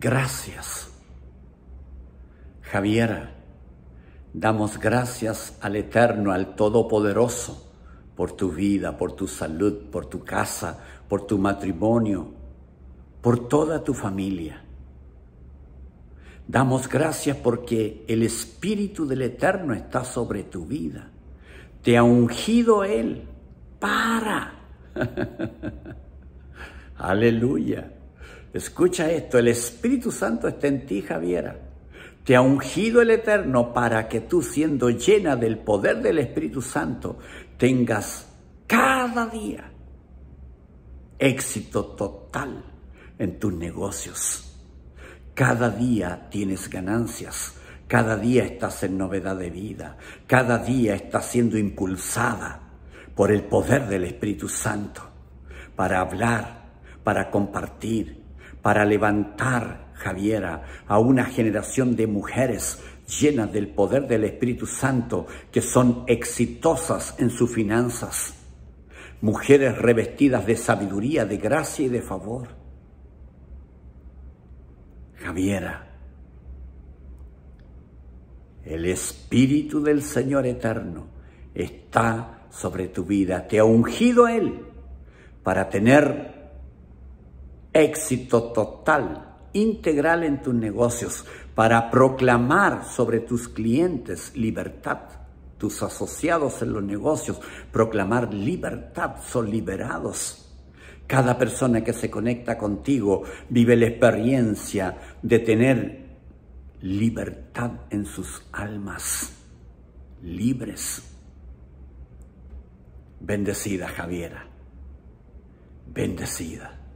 Gracias. Javiera, damos gracias al Eterno, al Todopoderoso, por tu vida, por tu salud, por tu casa, por tu matrimonio, por toda tu familia. Damos gracias porque el Espíritu del Eterno está sobre tu vida. Te ha ungido Él para. Aleluya Escucha esto, el Espíritu Santo está en ti, Javiera. Te ha ungido el Eterno para que tú, siendo llena del poder del Espíritu Santo, tengas cada día éxito total en tus negocios. Cada día tienes ganancias. Cada día estás en novedad de vida. Cada día estás siendo impulsada por el poder del Espíritu Santo para hablar, para compartir, para levantar, Javiera, a una generación de mujeres llenas del poder del Espíritu Santo, que son exitosas en sus finanzas, mujeres revestidas de sabiduría, de gracia y de favor. Javiera, el Espíritu del Señor eterno está sobre tu vida, te ha ungido Él para tener éxito total, integral en tus negocios, para proclamar sobre tus clientes libertad, tus asociados en los negocios, proclamar libertad, son liberados. Cada persona que se conecta contigo vive la experiencia de tener libertad en sus almas, libres. Bendecida Javiera, bendecida.